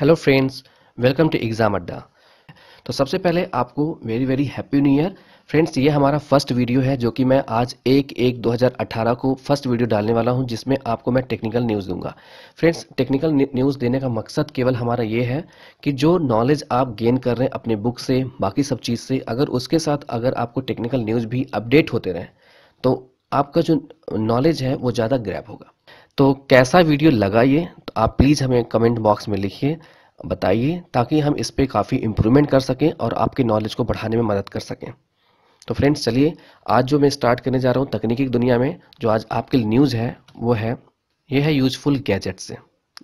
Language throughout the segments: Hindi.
hello friends welcome to exam Adda तो सबसे पहले आपको very very happy new year friends ये हमारा फर्स्ट वीडियो है जो कि मैं आज एक एक 2018 को फर्स्ट वीडियो डालने वाला हूँ जिसमें आपको मैं टेक्निकल न्यूज़ दूंगा फ्रेंड्स टेक्निकल न्यूज़ देने का मकसद केवल हमारा ये है कि जो नॉलेज आप गेन कर रहे हैं अपने बुक से बाकी सब चीज़ से अगर उसके साथ अगर आपको टेक्निकल न्यूज़ भी अपडेट होते रहें तो आपका जो नॉलेज है वो ज़्यादा ग्रैप होगा तो कैसा वीडियो लगा ये तो आप प्लीज़ हमें कमेंट बॉक्स में लिखिए बताइए ताकि हम इस पर काफ़ी इम्प्रूवमेंट कर सकें और आपके नॉलेज को बढ़ाने में मदद कर सकें तो फ्रेंड्स चलिए आज जो मैं स्टार्ट करने जा रहा हूँ तकनीकी दुनिया में जो आज आपके लिए न्यूज़ है वो है ये है यूजफुल गैजेट्स से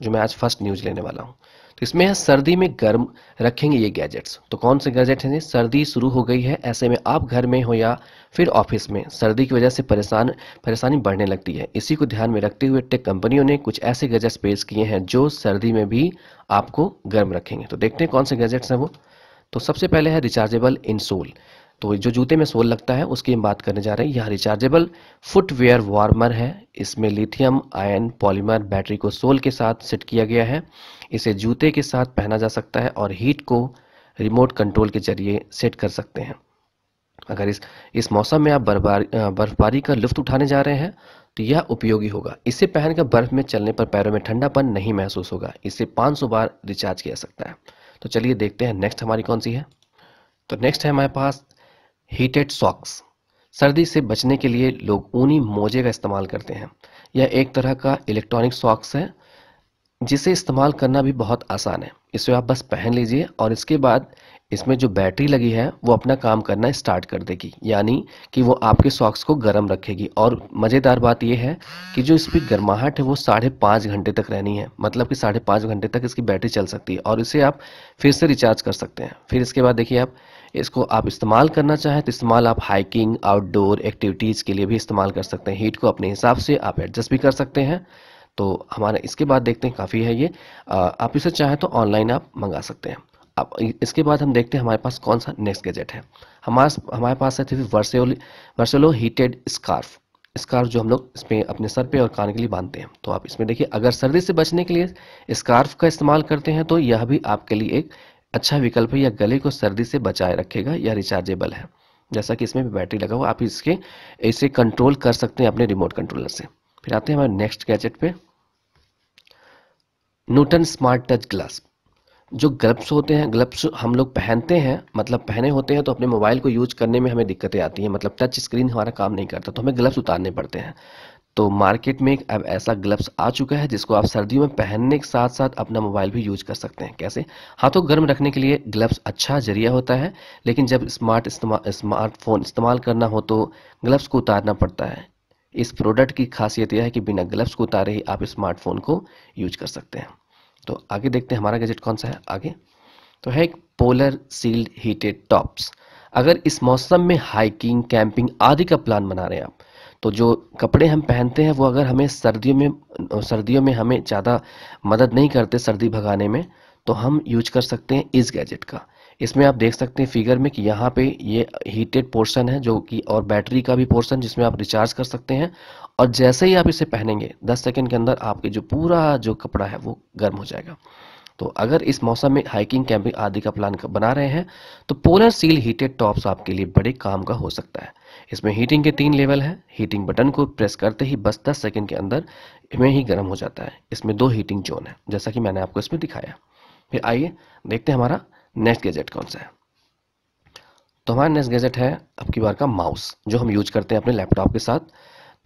जो मैं आज फर्स्ट न्यूज लेने वाला हूँ तो इसमें है सर्दी में गर्म रखेंगे ये गैजेट्स तो कौन से गैजेट हैं सर्दी शुरू हो गई है ऐसे में आप घर में हो या फिर ऑफिस में सर्दी की वजह से परेशान परेशानी बढ़ने लगती है इसी को ध्यान में रखते हुए टेक कंपनियों ने कुछ ऐसे गैजेट्स पेश किए हैं जो सर्दी में भी आपको गर्म रखेंगे तो देखते हैं कौन से गैजेट्स हैं वो तो सबसे पहले है रिचार्जेबल इंसोल तो जो जूते में सोल लगता है उसकी हम बात करने जा रहे हैं यह रिचार्जेबल फुटवेयर वार्मर है इसमें लिथियम आयन पॉलीमर बैटरी को सोल के साथ सेट किया गया है इसे जूते के साथ पहना जा सकता है और हीट को रिमोट कंट्रोल के जरिए सेट कर सकते हैं अगर इस इस मौसम में आप बर्फबारी का लुफ्त उठाने जा रहे हैं तो यह उपयोगी होगा इसे पहनकर बर्फ में चलने पर पैरों में ठंडापन नहीं महसूस होगा इसे 500 बार रिचार्ज किया सकता है तो चलिए देखते हैं नेक्स्ट हमारी कौन सी है तो नेक्स्ट है हमारे पास हीटेड सॉक्स सर्दी से बचने के लिए लोग ऊनी मोजे का इस्तेमाल करते हैं यह एक तरह का इलेक्ट्रॉनिक सॉक्स है जिसे इस्तेमाल करना भी बहुत आसान है इसे आप बस पहन लीजिए और इसके बाद इसमें जो बैटरी लगी है वो अपना काम करना स्टार्ट कर देगी यानी कि वो आपके सॉक्स को गर्म रखेगी और मज़ेदार बात यह है कि जो इसकी गर्माहट है वो साढ़े पाँच घंटे तक रहनी है मतलब कि साढ़े पाँच घंटे तक इसकी बैटरी चल सकती है और इसे आप फिर से रिचार्ज कर सकते हैं फिर इसके बाद देखिए आप इसको आप इस्तेमाल करना चाहें तो इस्तेमाल आप हाइकिंग आउटडोर एक्टिविटीज़ के लिए भी इस्तेमाल कर सकते हैं हीट को अपने हिसाब से आप एडजस्ट भी कर सकते हैं तो हमारा इसके बाद देखते हैं काफ़ी है ये आप इसे चाहें तो ऑनलाइन आप मंगा सकते हैं अब इसके बाद हम देखते हैं हमारे पास कौन सा नेक्स्ट गैजेट है हमारे हमारे पास है Versalo Versalo heated scarf scarf जो हम लोग इसमें अपने सर पे और कान के लिए बांधते हैं तो आप इसमें देखिए अगर सर्दी से बचने के लिए स्कार्फ का इस्तेमाल करते हैं तो यह भी आपके लिए एक अच्छा विकल्प है या गले को सर्दी से बचाए रखेगा या रिचार्जेबल है जैसा कि इसमें भी बैटरी लगा हुआ आप इसके इसे कंट्रोल कर सकते हैं अपने रिमोट कंट्रोलर से फिर आते हैं हमारे नेक्स्ट गैजेट पे न्यूटन स्मार्ट टच ग्लास जो ग्लब्स होते हैं ग्लब्स हम लोग पहनते हैं मतलब पहने होते हैं तो अपने मोबाइल को यूज करने में हमें दिक्कतें आती हैं मतलब टच स्क्रीन हमारा काम नहीं करता तो हमें ग्लब्स उतारने पड़ते हैं तो मार्केट में अब ऐसा ग्लव्स आ चुका है जिसको आप सर्दियों में पहनने के साथ साथ अपना मोबाइल भी यूज कर सकते हैं कैसे हाथों को गर्म रखने के लिए ग्लव्स अच्छा जरिया होता है लेकिन जब स्मार्ट स्मार्टफोन इस्तेमाल करना हो तो ग्लव्स को उतारना पड़ता है इस प्रोडक्ट की खासियत यह है कि बिना ग्लव्स को उतारे ही आप स्मार्टफोन को यूज कर सकते हैं तो आगे देखते हैं हमारा गैजेट कौन सा है आगे तो है एक पोलर सील्ड हीटेड टॉप्स अगर इस मौसम में हाइकिंग कैंपिंग आदि का प्लान बना रहे हैं आप तो जो कपड़े हम पहनते हैं वो अगर हमें सर्दियों में सर्दियों में हमें ज़्यादा मदद नहीं करते सर्दी भगाने में तो हम यूज कर सकते हैं इस गैजेट का इसमें आप देख सकते हैं फिगर में कि यहाँ पे ये हीटेड पोर्शन है जो कि और बैटरी का भी पोर्शन जिसमें आप रिचार्ज कर सकते हैं और जैसे ही आप इसे पहनेंगे 10 सेकंड के अंदर आपके जो पूरा जो कपड़ा है वो गर्म हो जाएगा तो अगर इस मौसम में हाइकिंग कैंपिंग आदि का प्लान बना रहे हैं तो पोलर सील हीटेड टॉप्स आपके लिए बड़े काम का हो सकता है इसमें हीटिंग के तीन लेवल हैं हीटिंग बटन को प्रेस करते ही बस 10 सेकंड के अंदर में ही गर्म हो जाता है इसमें दो हीटिंग जोन है जैसा कि मैंने आपको इसमें दिखाया फिर आइए देखते हैं हमारा नेक्स्ट गैजेट कौन सा है तो हमारा नेक्स्ट गैजेट है अब की बार का माउस जो हम यूज करते हैं अपने लैपटॉप के साथ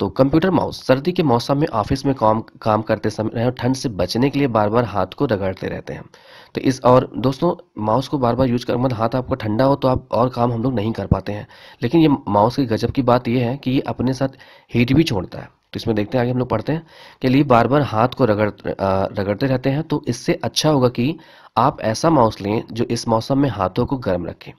तो कंप्यूटर माउस सर्दी के मौसम में ऑफिस में काम काम करते समय ठंड से बचने के लिए बार बार हाथ को रगड़ते रहते हैं तो इस और दोस्तों माउस को बार बार यूज कर मतलब हाथ आपका ठंडा हो तो आप और काम हम लोग नहीं कर पाते हैं लेकिन ये माउस की गजब की बात यह है कि ये अपने साथ हीट भी छोड़ता है तो इसमें देखते हैं आगे हम लोग पढ़ते हैं के लिए बार बार हाथ को रगड़ रगड़ते रहते हैं तो इससे अच्छा होगा कि आप ऐसा माउस लें जो इस मौसम में हाथों को गर्म रखें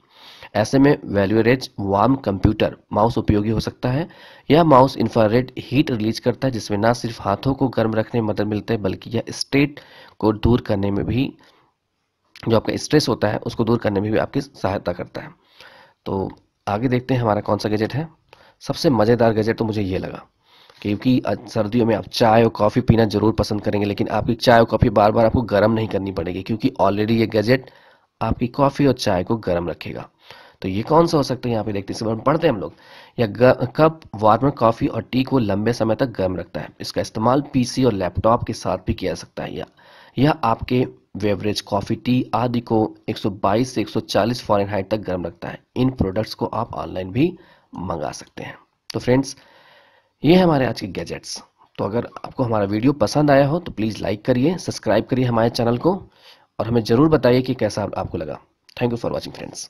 ऐसे में वैल्यूरेज वार्म कंप्यूटर माउस उपयोगी हो सकता है यह माउस इंफ्रारेड हीट रिलीज करता है जिसमें ना सिर्फ हाथों को गर्म रखने में मदद मिलती है बल्कि यह स्ट्रेट को दूर करने में भी जो आपका स्ट्रेस होता है उसको दूर करने में भी आपकी सहायता करता है तो आगे देखते हैं हमारा कौन सा गैजेट है सबसे मज़ेदार गैजेट तो मुझे ये लगा क्योंकि सर्दियों में आप चाय और कॉफ़ी पीना ज़रूर पसंद करेंगे लेकिन आपकी चाय और कॉफ़ी बार बार आपको गर्म नहीं करनी पड़ेगी क्योंकि ऑलरेडी ये गैजेट आपकी कॉफ़ी और चाय को गर्म रखेगा तो ये कौन सा हो सकता है यहाँ पे देखते हैं पढ़ते हैं हम लोग या कप वार्मर कॉफ़ी और टी को लंबे समय तक गर्म रखता है इसका इस्तेमाल पीसी और लैपटॉप के साथ भी किया जा सकता है या यह आपके वेवरेज कॉफ़ी टी आदि को 122 से 140 फॉरेनहाइट तक गर्म रखता है इन प्रोडक्ट्स को आप ऑनलाइन भी मंगा सकते हैं तो फ्रेंड्स ये है हमारे आज के गैजेट्स तो अगर आपको हमारा वीडियो पसंद आया हो तो प्लीज़ लाइक करिए सब्सक्राइब करिए हमारे चैनल को और हमें ज़रूर बताइए कि कैसा आपको लगा thank you for watching friends